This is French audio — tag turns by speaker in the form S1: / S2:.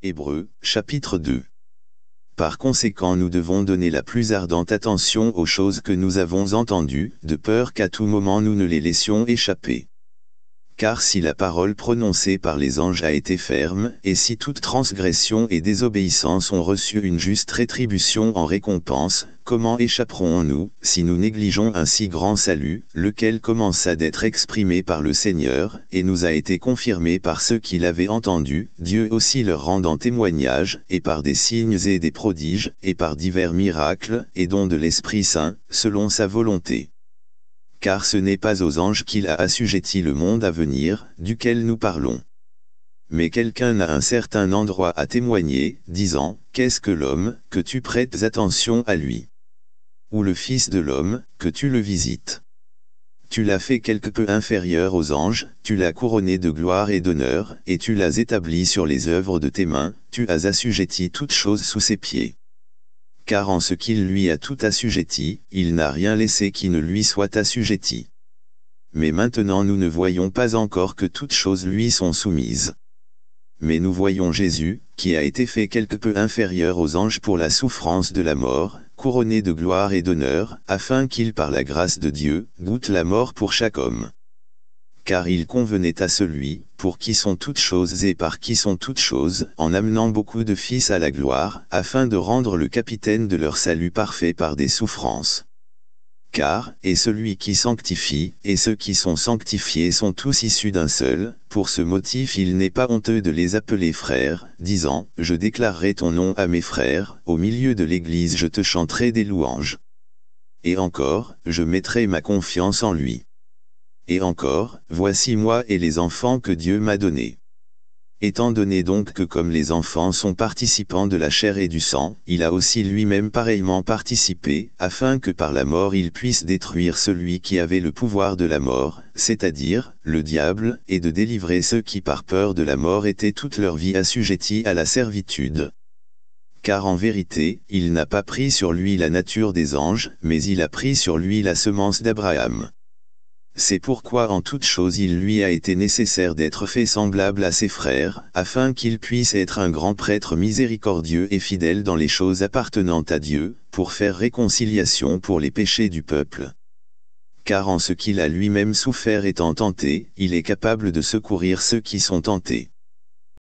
S1: Hébreux, chapitre 2. Par conséquent nous devons donner la plus ardente attention aux choses que nous avons entendues, de peur qu'à tout moment nous ne les laissions échapper. Car si la parole prononcée par les anges a été ferme, et si toute transgression et désobéissance ont reçu une juste rétribution en récompense, Comment échapperons-nous, si nous négligeons un si grand salut, lequel commença d'être exprimé par le Seigneur, et nous a été confirmé par ceux qui l'avaient entendu, Dieu aussi leur rendant témoignage, et par des signes et des prodiges, et par divers miracles, et dons de l'Esprit Saint, selon sa volonté car ce n'est pas aux anges qu'il a assujetti le monde à venir, duquel nous parlons. Mais quelqu'un a un certain endroit à témoigner, disant, Qu'est-ce que l'homme, que tu prêtes attention à lui ou le Fils de l'homme, que tu le visites. Tu l'as fait quelque peu inférieur aux anges, tu l'as couronné de gloire et d'honneur, et tu l'as établi sur les œuvres de tes mains, tu as assujetti toutes choses sous ses pieds. Car en ce qu'il lui a tout assujetti, il n'a rien laissé qui ne lui soit assujetti. Mais maintenant nous ne voyons pas encore que toutes choses lui sont soumises. Mais nous voyons Jésus, qui a été fait quelque peu inférieur aux anges pour la souffrance de la mort, couronné de gloire et d'honneur, afin qu'il par la grâce de Dieu, goûte la mort pour chaque homme. Car il convenait à celui, pour qui sont toutes choses et par qui sont toutes choses, en amenant beaucoup de fils à la gloire, afin de rendre le capitaine de leur salut parfait par des souffrances car, et celui qui sanctifie, et ceux qui sont sanctifiés sont tous issus d'un seul, pour ce motif il n'est pas honteux de les appeler frères, disant, je déclarerai ton nom à mes frères, au milieu de l'église je te chanterai des louanges. Et encore, je mettrai ma confiance en lui. Et encore, voici moi et les enfants que Dieu m'a donnés. Étant donné donc que comme les enfants sont participants de la chair et du sang, il a aussi lui-même pareillement participé, afin que par la mort il puisse détruire celui qui avait le pouvoir de la mort, c'est-à-dire, le diable, et de délivrer ceux qui par peur de la mort étaient toute leur vie assujettis à la servitude. Car en vérité, il n'a pas pris sur lui la nature des anges, mais il a pris sur lui la semence d'Abraham. C'est pourquoi en toute chose il lui a été nécessaire d'être fait semblable à ses frères, afin qu'il puisse être un grand prêtre miséricordieux et fidèle dans les choses appartenant à Dieu, pour faire réconciliation pour les péchés du peuple. Car en ce qu'il a lui-même souffert étant tenté, il est capable de secourir ceux qui sont tentés.